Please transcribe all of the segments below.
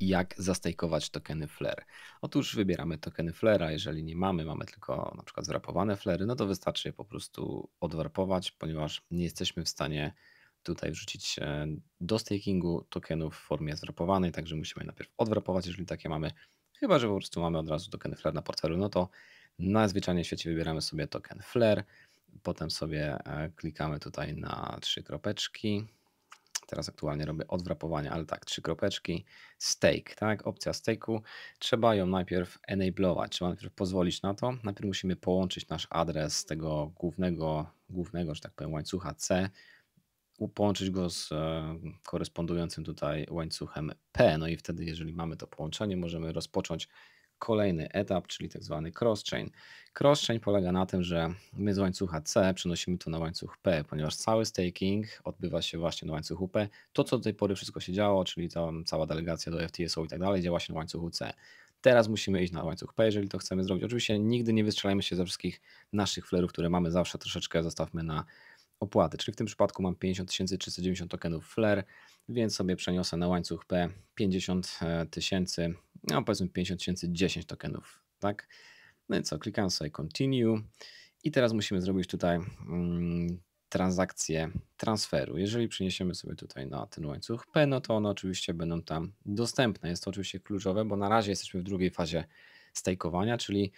jak zastajkować tokeny Flare. Otóż wybieramy tokeny Flera, jeżeli nie mamy, mamy tylko na przykład zrapowane flery, no to wystarczy je po prostu odwarpować, ponieważ nie jesteśmy w stanie tutaj wrzucić e, do stakingu tokenów w formie zrapowanej, także musimy najpierw odwrapować, jeżeli takie mamy, chyba że po prostu mamy od razu tokeny Flare na portfelu, no to najzwyczajniej w świecie wybieramy sobie token Flare, potem sobie e, klikamy tutaj na trzy kropeczki, teraz aktualnie robię odwrapowanie, ale tak, trzy kropeczki, stake, tak, opcja stake'u, trzeba ją najpierw enablować, trzeba najpierw pozwolić na to, najpierw musimy połączyć nasz adres tego głównego, głównego, że tak powiem, łańcucha C, połączyć go z e, korespondującym tutaj łańcuchem P, no i wtedy, jeżeli mamy to połączenie, możemy rozpocząć kolejny etap, czyli tak zwany cross-chain. Cross-chain polega na tym, że my z łańcucha C przenosimy to na łańcuch P, ponieważ cały staking odbywa się właśnie na łańcuchu P. To, co do tej pory wszystko się działo, czyli tam cała delegacja do FTSO i tak dalej, działa się na łańcuchu C. Teraz musimy iść na łańcuch P, jeżeli to chcemy zrobić. Oczywiście nigdy nie wystrzelajmy się ze wszystkich naszych flerów, które mamy, zawsze troszeczkę zostawmy na opłaty. Czyli w tym przypadku mam 50 390 tokenów Flare, więc sobie przeniosę na łańcuch P 50 000 e, no powiedzmy 50 tysięcy 10 tokenów, tak? No i co, klikam sobie continue i teraz musimy zrobić tutaj mm, transakcję transferu. Jeżeli przeniesiemy sobie tutaj na ten łańcuch P, no to one oczywiście będą tam dostępne. Jest to oczywiście kluczowe, bo na razie jesteśmy w drugiej fazie stakeowania, czyli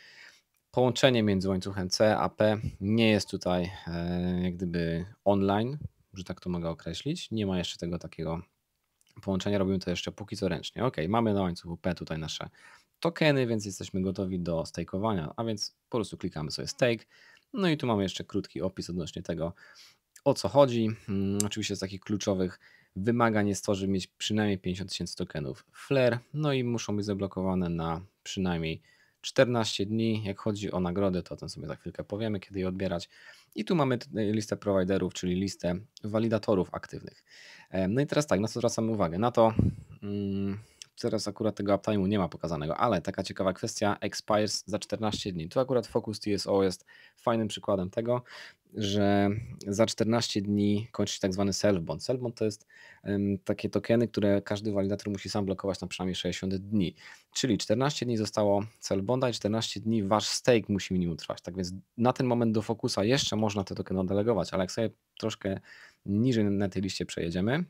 połączenie między łańcuchem C a P nie jest tutaj e, jak gdyby online, że tak to mogę określić. Nie ma jeszcze tego takiego Połączenie robimy to jeszcze póki co ręcznie. Ok, mamy na łańcuchu P tutaj nasze tokeny, więc jesteśmy gotowi do stakeowania, a więc po prostu klikamy sobie stake. No i tu mamy jeszcze krótki opis odnośnie tego, o co chodzi. Mm, oczywiście z takich kluczowych wymagań jest to, żeby mieć przynajmniej 50 tysięcy tokenów Flare, no i muszą być zablokowane na przynajmniej 14 dni. Jak chodzi o nagrodę, to o tym sobie za chwilkę powiemy, kiedy je odbierać. I tu mamy y, listę providerów, czyli listę walidatorów aktywnych. E, no i teraz tak, na co zwracamy uwagę? Na to. Hmm, teraz akurat tego uptime'u nie ma pokazanego, ale taka ciekawa kwestia, expires za 14 dni. Tu akurat Focus TSO jest fajnym przykładem tego, że za 14 dni kończy się tak zwany self-bond. Self-bond to jest um, takie tokeny, które każdy walidator musi sam blokować na przynajmniej 60 dni. Czyli 14 dni zostało self-bonda i 14 dni wasz stake musi minimum trwać. Tak więc na ten moment do Focusa jeszcze można te tokeny oddelegować, ale jak sobie troszkę niżej na tej liście przejedziemy,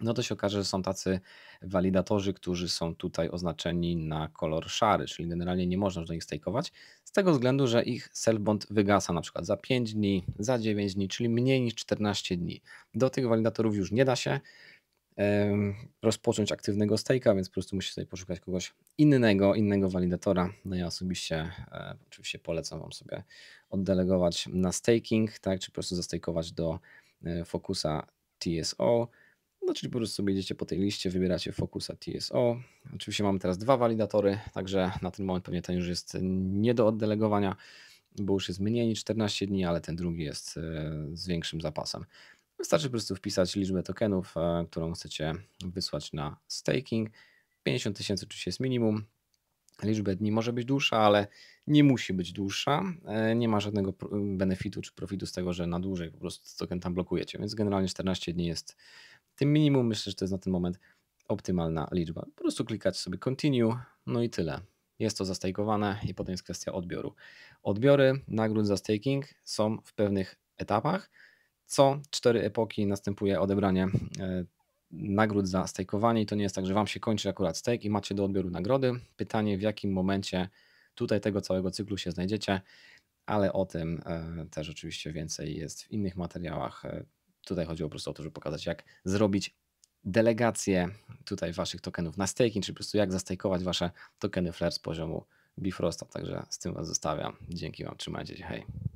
no to się okaże, że są tacy walidatorzy, którzy są tutaj oznaczeni na kolor szary, czyli generalnie nie można już do nich stajkować, z tego względu, że ich selbond wygasa na przykład za 5 dni, za 9 dni, czyli mniej niż 14 dni. Do tych walidatorów już nie da się rozpocząć aktywnego stajka, więc po prostu musisz sobie poszukać kogoś innego, innego walidatora. No ja osobiście e, oczywiście polecam Wam sobie oddelegować na staking, tak, czy po prostu zastejkować do e, fokusa Focusa TSO. No, czyli po prostu idziecie po tej liście, wybieracie fokusa TSO. Oczywiście mamy teraz dwa walidatory, także na ten moment pewnie ten już jest nie do oddelegowania, bo już jest mniej niż 14 dni, ale ten drugi jest e, z większym zapasem. Wystarczy po prostu wpisać liczbę tokenów, e, którą chcecie wysłać na staking. 50 tysięcy oczywiście jest minimum. Liczba dni może być dłuższa, ale nie musi być dłuższa. E, nie ma żadnego benefitu czy profitu z tego, że na dłużej po prostu token tam blokujecie, więc generalnie 14 dni jest tym minimum myślę, że to jest na ten moment optymalna liczba. Po prostu klikać sobie continue, no i tyle. Jest to zastajkowane i potem jest kwestia odbioru. Odbiory nagród za staking są w pewnych etapach. Co cztery epoki następuje odebranie e, nagród za stajkowanie i to nie jest tak, że Wam się kończy akurat stake i macie do odbioru nagrody. Pytanie w jakim momencie tutaj tego całego cyklu się znajdziecie, ale o tym e, też oczywiście więcej jest w innych materiałach e, Tutaj chodziło po prostu o to, żeby pokazać, jak zrobić delegację tutaj waszych tokenów na staking, czyli po prostu jak zastajkować wasze tokeny Flare z poziomu Bifrosta. Także z tym was zostawiam. Dzięki wam, trzymajcie się, hej.